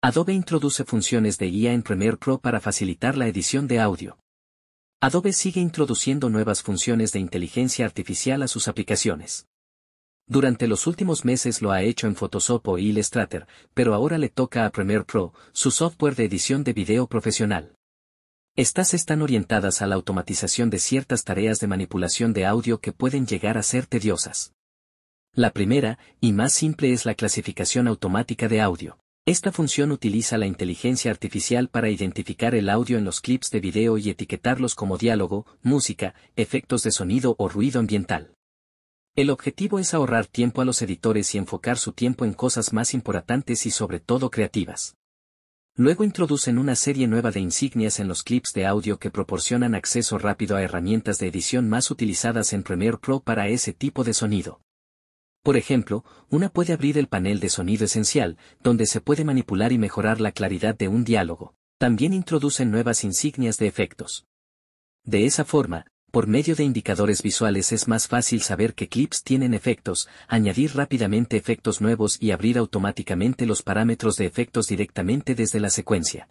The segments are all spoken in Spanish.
Adobe introduce funciones de guía en Premiere Pro para facilitar la edición de audio. Adobe sigue introduciendo nuevas funciones de inteligencia artificial a sus aplicaciones. Durante los últimos meses lo ha hecho en Photoshop o Illustrator, pero ahora le toca a Premiere Pro, su software de edición de video profesional. Estas están orientadas a la automatización de ciertas tareas de manipulación de audio que pueden llegar a ser tediosas. La primera, y más simple, es la clasificación automática de audio. Esta función utiliza la inteligencia artificial para identificar el audio en los clips de video y etiquetarlos como diálogo, música, efectos de sonido o ruido ambiental. El objetivo es ahorrar tiempo a los editores y enfocar su tiempo en cosas más importantes y sobre todo creativas. Luego introducen una serie nueva de insignias en los clips de audio que proporcionan acceso rápido a herramientas de edición más utilizadas en Premiere Pro para ese tipo de sonido. Por ejemplo, una puede abrir el panel de sonido esencial, donde se puede manipular y mejorar la claridad de un diálogo. También introducen nuevas insignias de efectos. De esa forma, por medio de indicadores visuales es más fácil saber qué clips tienen efectos, añadir rápidamente efectos nuevos y abrir automáticamente los parámetros de efectos directamente desde la secuencia.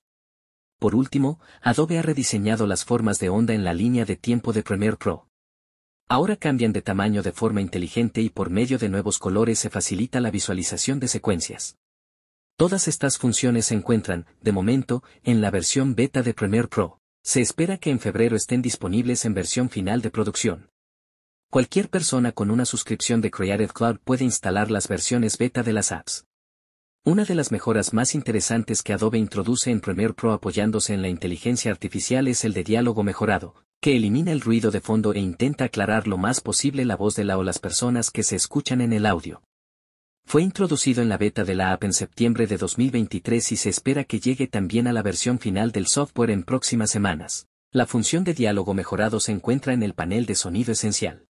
Por último, Adobe ha rediseñado las formas de onda en la línea de tiempo de Premiere Pro. Ahora cambian de tamaño de forma inteligente y por medio de nuevos colores se facilita la visualización de secuencias. Todas estas funciones se encuentran, de momento, en la versión beta de Premiere Pro. Se espera que en febrero estén disponibles en versión final de producción. Cualquier persona con una suscripción de Creative Cloud puede instalar las versiones beta de las apps. Una de las mejoras más interesantes que Adobe introduce en Premiere Pro apoyándose en la inteligencia artificial es el de diálogo mejorado, que elimina el ruido de fondo e intenta aclarar lo más posible la voz de la o las personas que se escuchan en el audio. Fue introducido en la beta de la app en septiembre de 2023 y se espera que llegue también a la versión final del software en próximas semanas. La función de diálogo mejorado se encuentra en el panel de sonido esencial.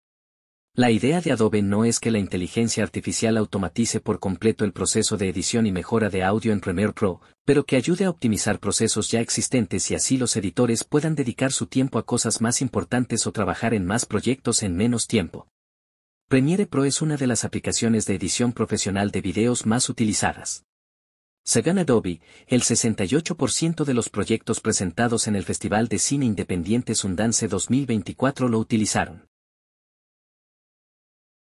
La idea de Adobe no es que la inteligencia artificial automatice por completo el proceso de edición y mejora de audio en Premiere Pro, pero que ayude a optimizar procesos ya existentes y así los editores puedan dedicar su tiempo a cosas más importantes o trabajar en más proyectos en menos tiempo. Premiere Pro es una de las aplicaciones de edición profesional de videos más utilizadas. Según Adobe, el 68% de los proyectos presentados en el Festival de Cine Independiente Sundance 2024 lo utilizaron.